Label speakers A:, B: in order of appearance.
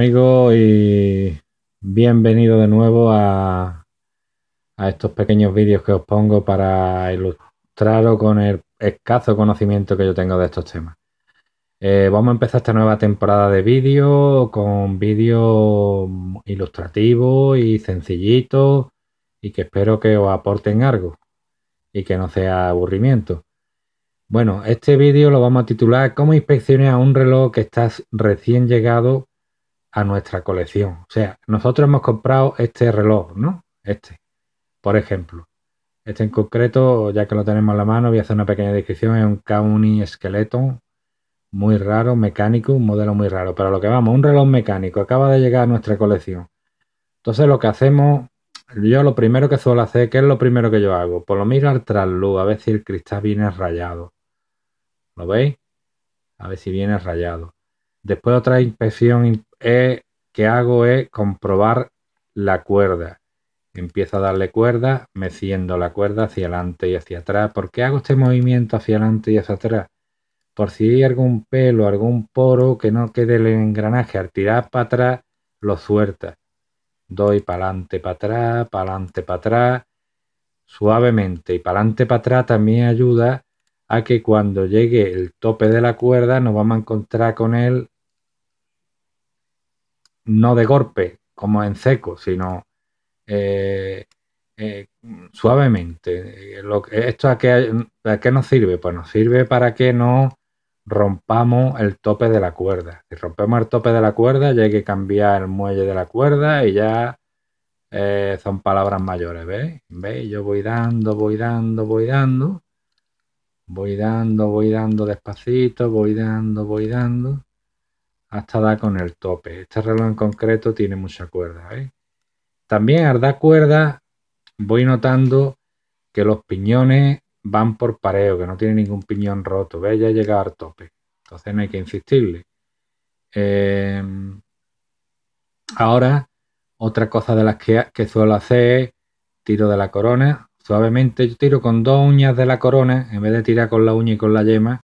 A: amigos y bienvenido de nuevo a, estos pequeños vídeos que os pongo para ilustraros con el escaso conocimiento que yo tengo de estos temas. Eh, vamos a empezar esta nueva temporada de vídeo con vídeo ilustrativos y sencillitos y que espero que os aporten algo y que no sea aburrimiento. Bueno, este vídeo lo vamos a titular ¿Cómo inspeccionar un reloj que está recién llegado nuestra colección. O sea, nosotros hemos comprado este reloj, ¿no? Este, por ejemplo. Este en concreto, ya que lo tenemos en la mano, voy a hacer una pequeña descripción. Es un County esqueleto muy raro, mecánico, un modelo muy raro. Pero lo que vamos, un reloj mecánico, acaba de llegar a nuestra colección. Entonces lo que hacemos, yo lo primero que suelo hacer, que es lo primero que yo hago? por lo mirar al traslú a ver si el cristal viene rayado. ¿Lo veis? A ver si viene rayado. Después otra inspección es, que hago es comprobar la cuerda. Empiezo a darle cuerda, meciendo la cuerda hacia adelante y hacia atrás. ¿Por qué hago este movimiento hacia adelante y hacia atrás? Por si hay algún pelo, algún poro que no quede en el engranaje, al tirar para atrás, lo suelta. Doy para adelante, para atrás, para adelante, para atrás, suavemente. Y para adelante, para atrás también ayuda a que cuando llegue el tope de la cuerda nos vamos a encontrar con él no de golpe, como en seco, sino eh, eh, suavemente. Eh, lo, ¿Esto a qué, nos sirve? Pues nos sirve para que no rompamos el tope de la cuerda. Si rompemos el tope de la cuerda, ya hay que cambiar el muelle de la cuerda y ya son palabras mayores, ¿ves? Yo voy dando, voy dando, voy dando. Voy dando, voy dando despacito, voy dando, voy dando hasta dar con el tope. Este reloj en concreto tiene mucha cuerda. ¿eh? También al dar cuerda voy notando que los piñones van por pareo, que no tiene ningún piñón roto. Ya ha llegado al tope. Entonces no hay que insistirle. Em, ahora, otra cosa de las que, que suelo hacer es tiro de la corona. Suavemente yo tiro con dos uñas de la corona en vez de tirar con la uña y con la yema